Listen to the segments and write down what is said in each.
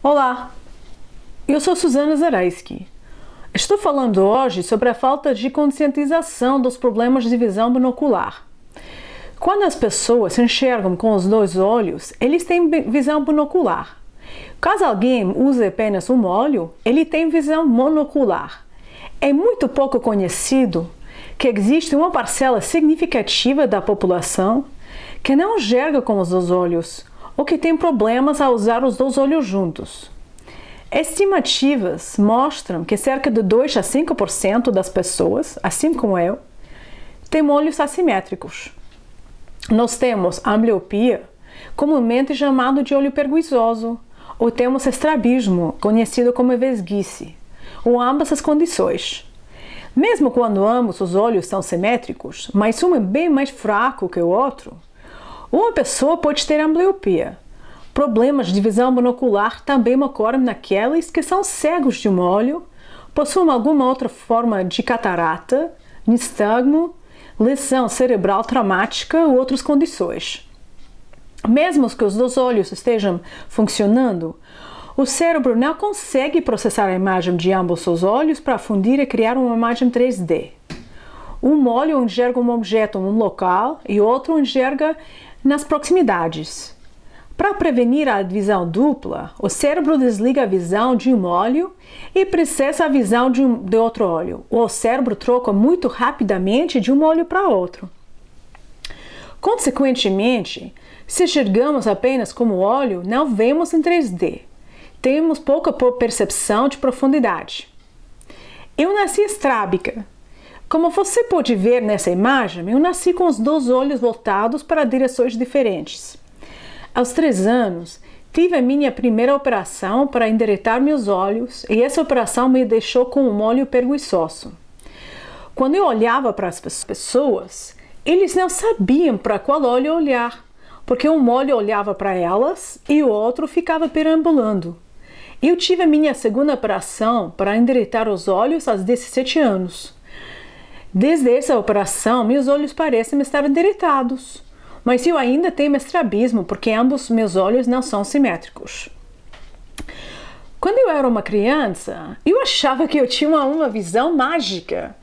Olá, eu sou Suzana Zareski. Estou falando hoje sobre a falta de conscientização dos problemas de visão binocular. Quando as pessoas enxergam com os dois olhos, eles têm visão binocular. Caso alguém use apenas um olho, ele tem visão monocular. É muito pouco conhecido que existe uma parcela significativa da população que não enxerga com os dois olhos, ou que têm problemas a usar os dois olhos juntos. Estimativas mostram que cerca de 2 a 5% das pessoas, assim como eu, têm olhos assimétricos. Nós temos ambliopia, comumente chamado de olho perguiçoso, ou temos estrabismo, conhecido como vesguice, ou ambas as condições. Mesmo quando ambos os olhos são simétricos, mas um é bem mais fraco que o outro, uma pessoa pode ter ambliopia. Problemas de visão monocular também ocorrem naqueles que são cegos de um olho, possuem alguma outra forma de catarata, nistagmo, lesão cerebral traumática ou outras condições. Mesmo que os dois olhos estejam funcionando, o cérebro não consegue processar a imagem de ambos os olhos para fundir e criar uma imagem 3D. Um olho enxerga um objeto num local e outro enxerga nas proximidades. Para prevenir a visão dupla, o cérebro desliga a visão de um olho e processa a visão de, um, de outro olho. O cérebro troca muito rapidamente de um olho para outro. Consequentemente, se enxergamos apenas como olho, não vemos em 3D. Temos pouca percepção de profundidade. Eu nasci estrábica, como você pode ver nessa imagem, eu nasci com os dois olhos voltados para direções diferentes. Aos três anos, tive a minha primeira operação para endireitar meus olhos e essa operação me deixou com um olho perguiçoso. Quando eu olhava para as pessoas, eles não sabiam para qual olho olhar, porque um olho olhava para elas e o outro ficava perambulando. Eu tive a minha segunda operação para endireitar os olhos aos 17 anos. Desde essa operação, meus olhos parecem estar endireitados, mas eu ainda tenho estrabismo porque ambos meus olhos não são simétricos. Quando eu era uma criança, eu achava que eu tinha uma, uma visão mágica.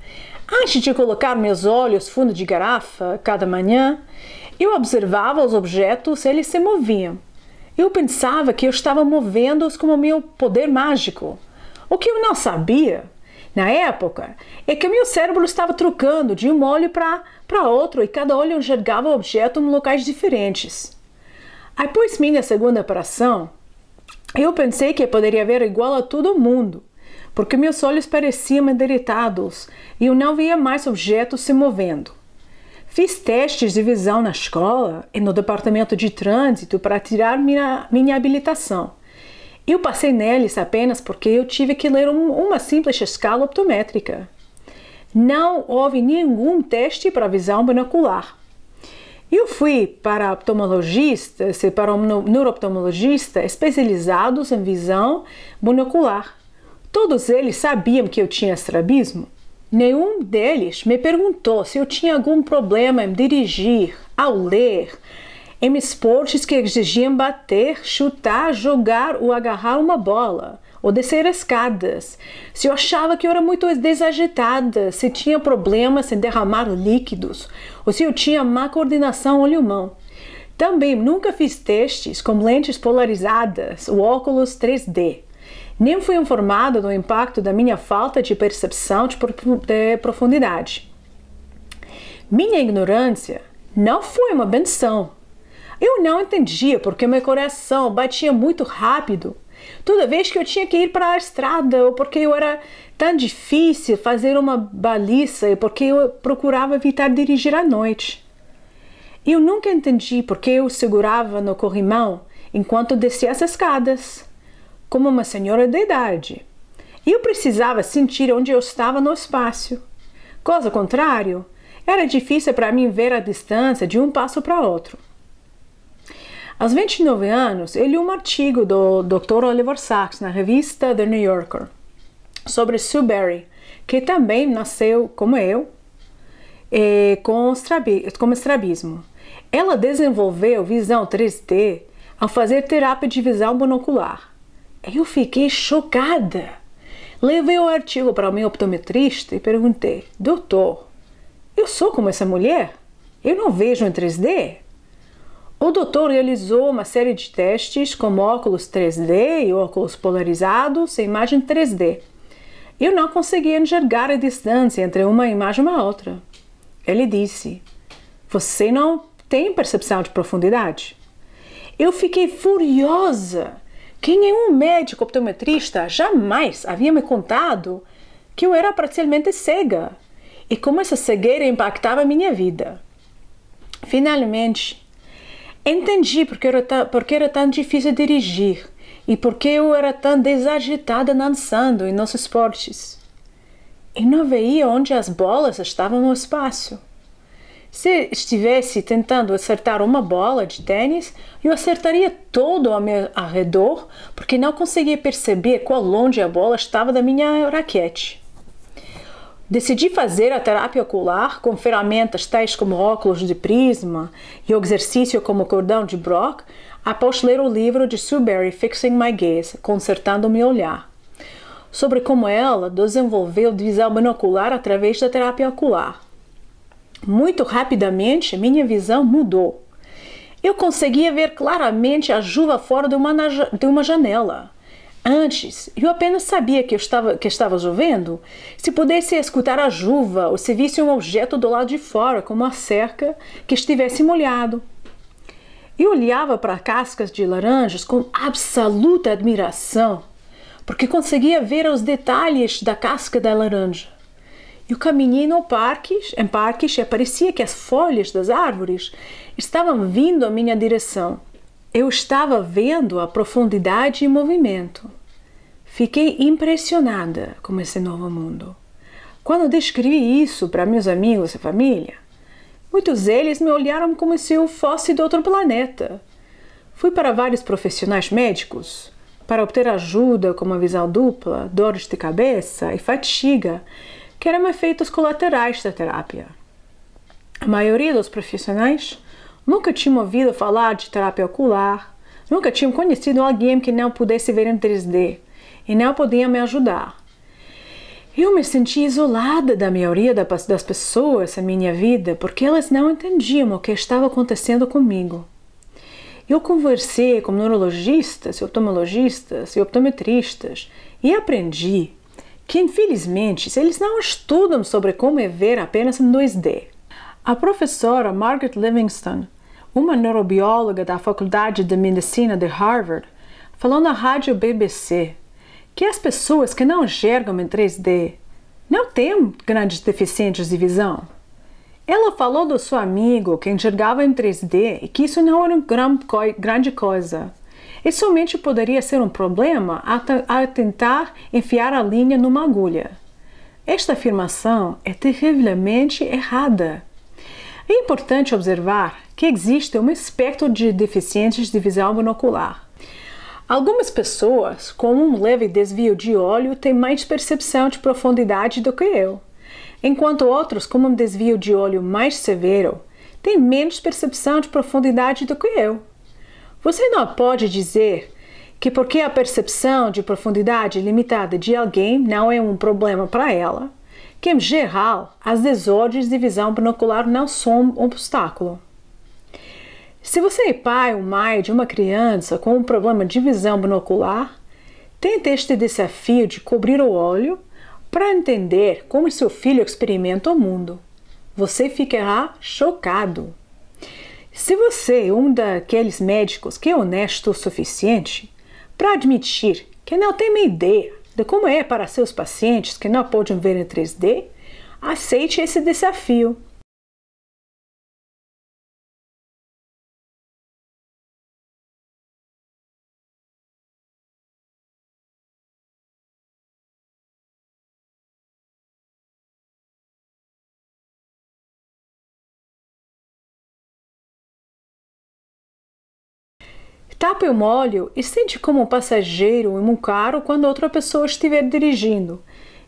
Antes de colocar meus olhos fundo de garrafa cada manhã, eu observava os objetos, eles se moviam. Eu pensava que eu estava movendo-os como meu poder mágico. O que eu não sabia na época é que meu cérebro estava trocando de um olho para outro e cada olho enxergava o objeto em locais diferentes. Após minha segunda operação, eu pensei que poderia ver igual a todo mundo, porque meus olhos pareciam endireitados e eu não via mais objetos se movendo. Fiz testes de visão na escola e no departamento de trânsito para tirar minha, minha habilitação eu passei neles apenas porque eu tive que ler um, uma simples escala optométrica. Não houve nenhum teste para visão binocular. Eu fui para optomologistas e para um neurooptomologista especializados em visão binocular. Todos eles sabiam que eu tinha estrabismo. Nenhum deles me perguntou se eu tinha algum problema em dirigir, ao ler, em esportes que exigiam bater, chutar, jogar ou agarrar uma bola, ou descer escadas. Se eu achava que eu era muito desagitada, se tinha problemas em derramar líquidos, ou se eu tinha má coordenação olho-mão. Também nunca fiz testes com lentes polarizadas ou óculos 3D. Nem fui informada do impacto da minha falta de percepção de profundidade. Minha ignorância não foi uma benção, eu não entendia porque meu coração batia muito rápido. Toda vez que eu tinha que ir para a estrada, ou porque eu era tão difícil fazer uma baliza, e porque eu procurava evitar dirigir à noite. Eu nunca entendi porque eu segurava no corrimão enquanto descia as escadas, como uma senhora de idade. Eu precisava sentir onde eu estava no espaço. Caso contrário, era difícil para mim ver a distância de um passo para outro. Aos 29 anos, eu li um artigo do Dr. Oliver Sacks na revista The New Yorker sobre Sue Barry, que também nasceu como eu, eh, com, com estrabismo. Ela desenvolveu visão 3D ao fazer terapia de visão monocular. Eu fiquei chocada. Levei o artigo para o meu optometrista e perguntei: Doutor, eu sou como essa mulher? Eu não vejo em 3D? O doutor realizou uma série de testes como óculos 3D e óculos polarizados sem imagem 3D. Eu não conseguia enxergar a distância entre uma imagem e uma outra. Ele disse: Você não tem percepção de profundidade. Eu fiquei furiosa. Quem é um médico optometrista jamais havia me contado que eu era parcialmente cega e como essa cegueira impactava a minha vida. Finalmente, Entendi porque era, tão, porque era tão difícil dirigir e porque eu era tão desagitada dançando em nossos esportes. E não veia onde as bolas estavam no espaço. Se estivesse tentando acertar uma bola de tênis, eu acertaria todo ao meu arredor, porque não conseguia perceber quão longe a bola estava da minha raquete. Decidi fazer a terapia ocular com ferramentas tais como óculos de prisma e exercício como cordão de Brock após ler o livro de Sue Barry Fixing My Gaze, Consertando Meu Olhar, sobre como ela desenvolveu visão binocular através da terapia ocular. Muito rapidamente, minha visão mudou. Eu conseguia ver claramente a chuva fora de uma, de uma janela. Antes, eu apenas sabia que estava, que estava chovendo se pudesse escutar a chuva ou se visse um objeto do lado de fora, como uma cerca, que estivesse molhado. Eu olhava para cascas de laranjas com absoluta admiração, porque conseguia ver os detalhes da casca da laranja. Eu caminhei no parque, em parques e parecia que as folhas das árvores estavam vindo à minha direção. Eu estava vendo a profundidade e movimento. Fiquei impressionada com esse novo mundo. Quando descrevi isso para meus amigos e família, muitos deles me olharam como se eu fosse de outro planeta. Fui para vários profissionais médicos para obter ajuda com uma visão dupla, dores de cabeça e fatiga, que eram efeitos colaterais da terapia. A maioria dos profissionais nunca tinha ouvido falar de terapia ocular, nunca tinham conhecido alguém que não pudesse ver em 3D e não podiam me ajudar. Eu me senti isolada da maioria das pessoas na minha vida porque elas não entendiam o que estava acontecendo comigo. Eu conversei com neurologistas, oftalmologistas e optometristas e aprendi que, infelizmente, eles não estudam sobre como é ver apenas em 2D. A professora Margaret Livingston, uma neurobióloga da Faculdade de Medicina de Harvard, falou na rádio BBC que as pessoas que não enxergam em 3D não têm grandes deficientes de visão. Ela falou do seu amigo que enxergava em 3D e que isso não era uma grande coisa. E somente poderia ser um problema a tentar enfiar a linha numa agulha. Esta afirmação é terrivelmente errada. É importante observar que existe um espectro de deficientes de visão monocular. Algumas pessoas, com um leve desvio de olho, têm mais percepção de profundidade do que eu, enquanto outros, com um desvio de olho mais severo, têm menos percepção de profundidade do que eu. Você não pode dizer que porque a percepção de profundidade limitada de alguém não é um problema para ela, que em geral as desordens de visão binocular não são um obstáculo. Se você é pai ou mãe de uma criança com um problema de visão binocular, tente este desafio de cobrir o olho para entender como seu filho experimenta o mundo. Você ficará chocado. Se você é um daqueles médicos que é honesto o suficiente para admitir que não tem uma ideia de como é para seus pacientes que não podem ver em 3D, aceite esse desafio Tapa o molho e sente como um passageiro em um carro quando outra pessoa estiver dirigindo.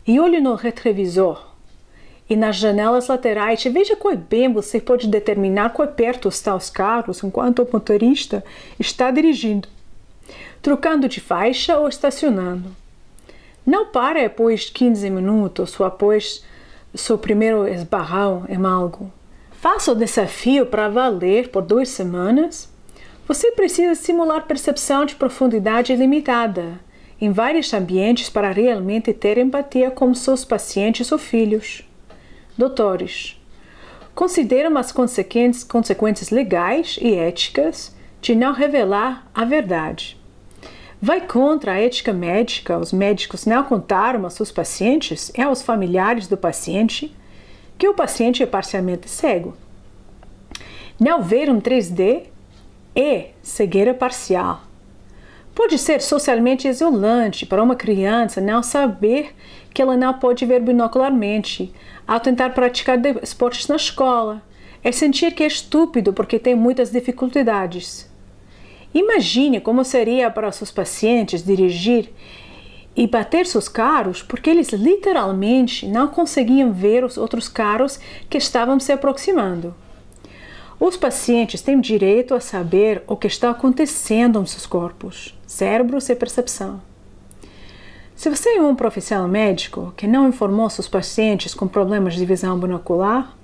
E olhe no retrovisor e nas janelas laterais e veja quão bem você pode determinar quão perto estão os carros enquanto o motorista está dirigindo, trocando de faixa ou estacionando. Não pare após 15 minutos ou após seu primeiro esbarrão em algo. Faça o desafio para valer por duas semanas você precisa simular percepção de profundidade limitada em vários ambientes para realmente ter empatia com seus pacientes ou filhos. Doutores, consideram as consequências legais e éticas de não revelar a verdade. Vai contra a ética médica os médicos não contaram aos seus pacientes e aos familiares do paciente que o paciente é parcialmente cego. Não ver um 3D e cegueira parcial. Pode ser socialmente isolante para uma criança não saber que ela não pode ver binocularmente ao tentar praticar esportes na escola. É sentir que é estúpido porque tem muitas dificuldades. Imagine como seria para seus pacientes dirigir e bater seus carros porque eles literalmente não conseguiam ver os outros carros que estavam se aproximando. Os pacientes têm direito a saber o que está acontecendo nos seus corpos, cérebro e percepção. Se você é um profissional médico que não informou seus pacientes com problemas de visão binocular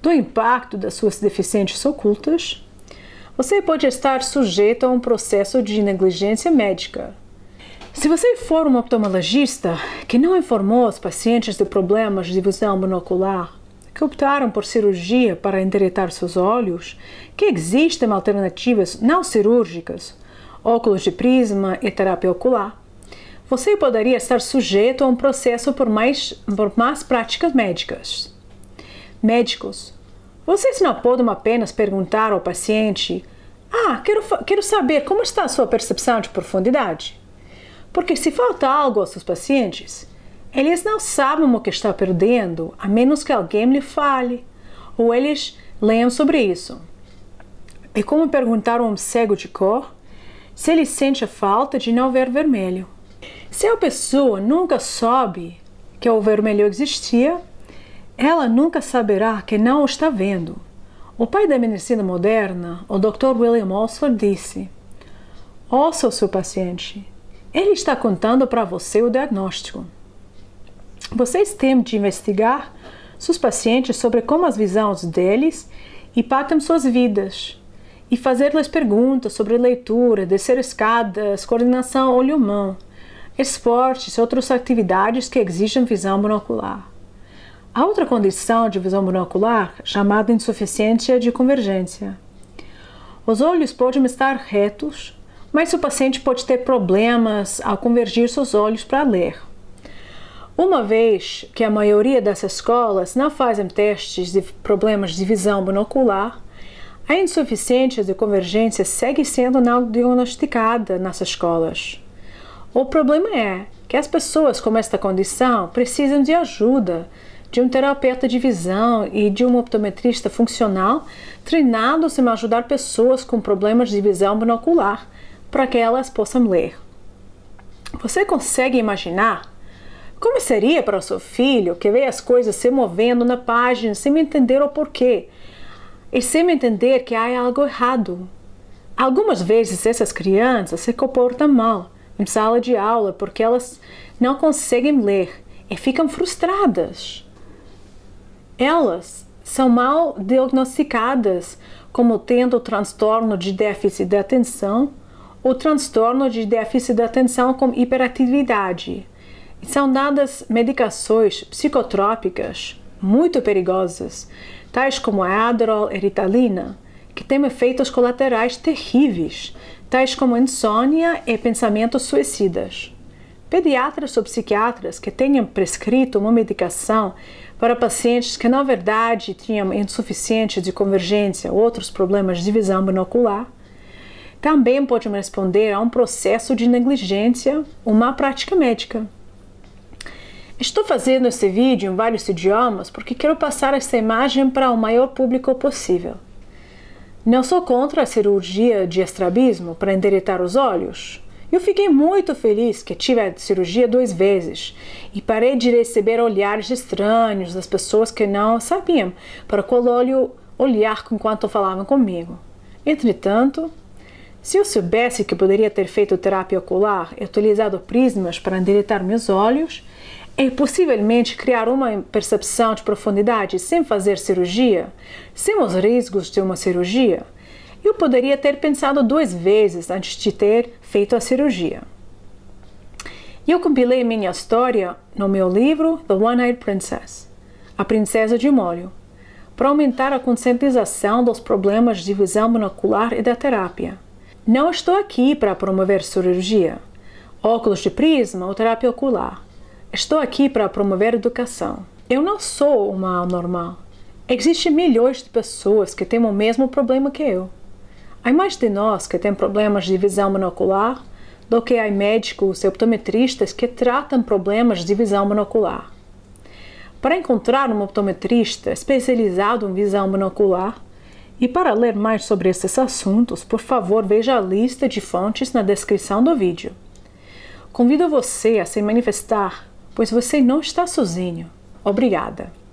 do impacto das suas deficiências ocultas, você pode estar sujeito a um processo de negligência médica. Se você for um oftalmologista que não informou os pacientes de problemas de visão binocular que optaram por cirurgia para endireitar seus olhos, que existem alternativas não cirúrgicas, óculos de prisma e terapia ocular, você poderia estar sujeito a um processo por mais, por mais práticas médicas. Médicos, vocês não podem apenas perguntar ao paciente: Ah, quero, quero saber como está a sua percepção de profundidade. Porque se falta algo aos seus pacientes, eles não sabem o que estão perdendo, a menos que alguém lhe fale, ou eles leiam sobre isso. É como perguntar a um cego de cor se ele sente a falta de não ver vermelho. Se a pessoa nunca soube que o vermelho existia, ela nunca saberá que não o está vendo. O pai da medicina moderna, o Dr. William Oxford, disse: Ouça o seu paciente. Ele está contando para você o diagnóstico. Vocês têm de investigar seus pacientes sobre como as visões deles impactam suas vidas e fazer-lhes perguntas sobre leitura, descer escadas, coordenação olho-mão, esportes e outras atividades que exigem visão monocular. A outra condição de visão monocular, chamada insuficiência de convergência. Os olhos podem estar retos, mas o paciente pode ter problemas ao convergir seus olhos para ler. Uma vez que a maioria dessas escolas não fazem testes de problemas de visão binocular, a insuficiência de convergência segue sendo não diagnosticada nas escolas. O problema é que as pessoas com esta condição precisam de ajuda de um terapeuta de visão e de um optometrista funcional treinados em ajudar pessoas com problemas de visão binocular para que elas possam ler. Você consegue imaginar como seria para o seu filho que vê as coisas se movendo na página sem entender o porquê e sem entender que há algo errado? Algumas vezes essas crianças se comportam mal em sala de aula porque elas não conseguem ler e ficam frustradas. Elas são mal diagnosticadas como tendo transtorno de déficit de atenção ou transtorno de déficit de atenção com hiperatividade são dadas medicações psicotrópicas muito perigosas, tais como a Adderall e Ritalina, que têm efeitos colaterais terríveis, tais como insônia e pensamentos suicidas. Pediatras ou psiquiatras que tenham prescrito uma medicação para pacientes que, na verdade, tinham insuficiência de convergência ou outros problemas de visão binocular, também podem responder a um processo de negligência ou má prática médica. Estou fazendo esse vídeo em vários idiomas porque quero passar essa imagem para o maior público possível. Não sou contra a cirurgia de estrabismo para endireitar os olhos. Eu fiquei muito feliz que tive a cirurgia duas vezes e parei de receber olhares estranhos das pessoas que não sabiam para qual olho olhar enquanto falavam comigo. Entretanto, se eu soubesse que poderia ter feito terapia ocular e utilizado prismas para endireitar meus olhos, é possivelmente criar uma percepção de profundidade sem fazer cirurgia, sem os riscos de uma cirurgia. Eu poderia ter pensado duas vezes antes de ter feito a cirurgia. Eu compilei minha história no meu livro The One-Eyed Princess, A Princesa de Molho, para aumentar a conscientização dos problemas de visão monocular e da terapia. Não estou aqui para promover cirurgia, óculos de prisma ou terapia ocular. Estou aqui para promover educação. Eu não sou uma normal. Existem milhões de pessoas que têm o mesmo problema que eu. Há mais de nós que têm problemas de visão monocular do que há médicos e optometristas que tratam problemas de visão monocular. Para encontrar um optometrista especializado em visão monocular e para ler mais sobre esses assuntos, por favor, veja a lista de fontes na descrição do vídeo. Convido você a se manifestar pois você não está sozinho. Obrigada!